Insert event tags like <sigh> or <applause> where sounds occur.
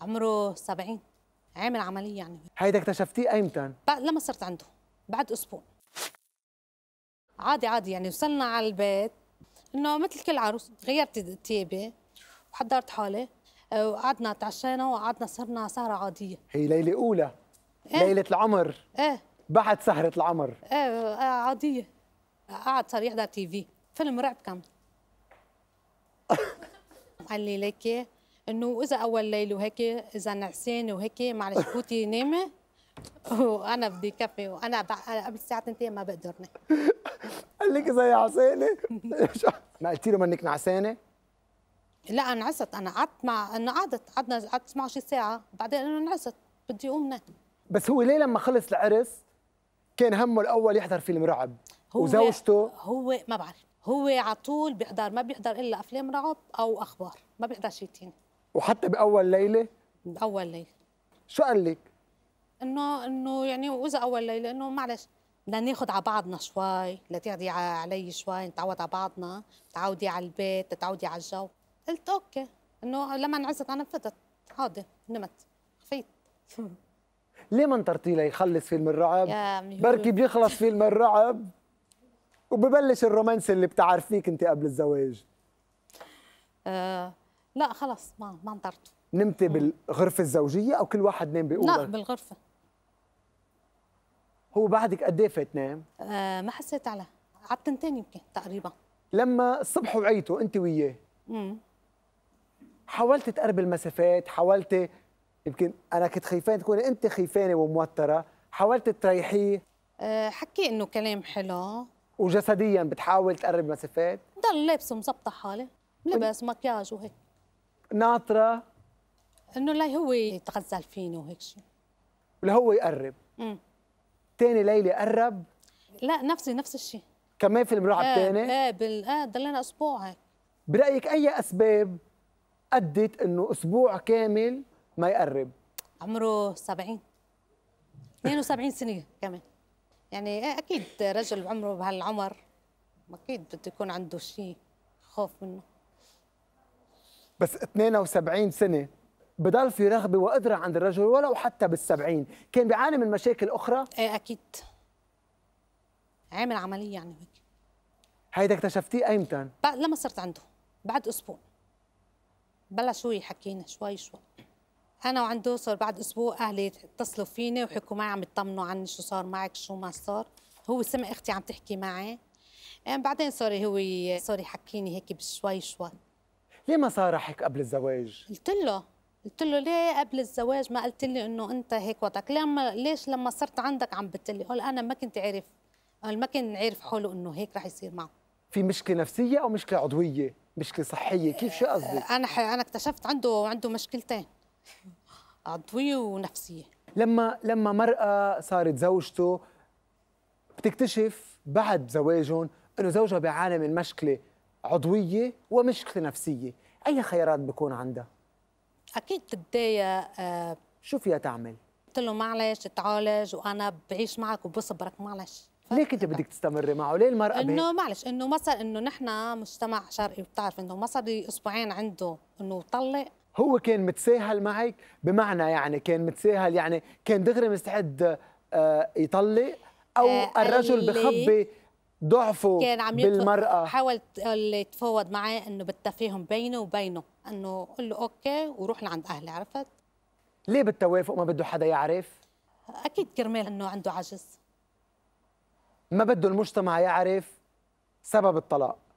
عمره 70 عامل عمليه يعني هيدا اكتشفتيه ايمتى؟ بعد لما صرت عنده بعد اسبوع عادي عادي يعني وصلنا على البيت انه مثل كل عروس غيرت ثيابي وحضرت حالي آه، وقعدنا تعشينا وقعدنا صرنا سهره عاديه هي ليله اولى إيه؟ ليله العمر ايه بعد سهره العمر ايه آه، عاديه قعد صار يحضر تي في فيلم رعب كان <laughs> قال لي ليكي انه اذا اول ليله وهيك اذا نعسانه وهيك معلش فوتي نامي وانا بدي كفي وانا قبل الساعه 2 ما بقدر نام قال لك اذا عسانه <laughs> ما قلت له منك نعسانه؟ لا انا انا قعدت مع انه قعدت قعدنا قعدت 12 ساعه بعدين انا نعست بدي اقوم نام بس هو ليه لما خلص العرس كان همه الاول يحضر فيلم رعب هو وزوجته هو ما بعرف هو على طول بيحضر ما بيحضر الا افلام رعب او اخبار ما بيحضر شيء ثاني وحتى باول ليله باول ليله شو قال لك انه انه يعني واذا اول ليله انه معلش بدنا ناخذ على بعضنا شوي لتقعدي علي شوي نتعود على بعضنا تعودي على البيت تتعودي على الجو قلت اوكي انه لما انعزت انا فتت عادي نمت خفيت <laughs> ليه ما انطرتي ليخلص فيلم الرعب بركي بيخلص فيلم الرعب وببلش الرومانس اللي بتعرفيك انت قبل الزواج آه لا خلص ما ما انطرت نمتي بالغرفه الزوجيه او كل واحد نام باوضه لا بالغرفه هو بعدك قد ايه فات نام؟ آه ما حسيت على على التنتين يمكن تقريبا لما الصبح وعيته انت وياه امم حاولت تقرب المسافات حاولت يمكن انا كنت خيفان تكوني انت خيفانه وموتره حاولت تريحيه أه حكي انه كلام حلو وجسديا بتحاول تقرب مسافات ضل لابسه مظبطه حالي لبس مكياج وهيك ناطره انه لا هو يتغزل فيني وهيك شيء ولا هو يقرب امم ثاني ليله قرب لا نفسي نفس الشيء كمان فيلم روح على الثاني إيه،, ايه بال... ايه ضلينا اسبوع هيك برايك اي اسباب ادت انه اسبوع كامل ما يقرب عمره 70 72 سنه كمان يعني ايه اكيد رجل عمره بهالعمر اكيد بده يكون عنده شيء خوف منه بس 72 سنه بضل في رغبه وقدره عند الرجل ولو حتى بال70 كان بيعاني من مشاكل اخرى ايه اكيد عامل عمليه يعني هيك هيدا اكتشفتيه ايمتى لما صرت عنده بعد اسبوع بلش هو حكينا شوي شوي انا وعنده صار بعد اسبوع اهلي اتصلوا فيني وحكوا معي عم يطمنوا عني شو صار معك شو ما صار هو سمع اختي عم تحكي معي إيه، بعدين صار هو صار يحكيني هيك بشوي شوي ليه ما صارحك قبل الزواج؟ قلت له قلت له ليه قبل الزواج ما قلت لي انه انت هيك وضعك لما ليش لما صرت عندك عم بتلي قال انا ما كنت عارف ما كان عارف حاله انه هيك رح يصير معه في مشكله نفسيه او مشكله عضويه مشكله صحيه كيف شو قصدك انا ح... انا اكتشفت عنده عنده مشكلتين عضويه ونفسيه لما لما مرأة صارت زوجته بتكتشف بعد زواجهم انه زوجها بيعاني من مشكله عضويه ومشكله نفسيه اي خيارات بكون عندها اكيد بتضايق آه، شو فيها تعمل قلت له معلش تعالج وانا بعيش معك وبصبرك معلش ليه كنت بدك تستمري معه؟ ليه المرأة انه معلش انه مثلا انه نحن مجتمع شرقي بتعرف انه ما صار لي اسبوعين عنده انه طلق هو كان متساهل معك بمعنى يعني كان متساهل يعني كان دغري مستعد آه، يطلق او آه، الرجل بخبي ضعفه كان عم بالمرأة حاول يتفاوض معاه انه بالتفاهم بينه وبينه انه قل له اوكي وروح لعند اهلي عرفت؟ ليه بالتوافق ما بده حدا يعرف؟ اكيد كرمال انه عنده عجز ما بده المجتمع يعرف سبب الطلاق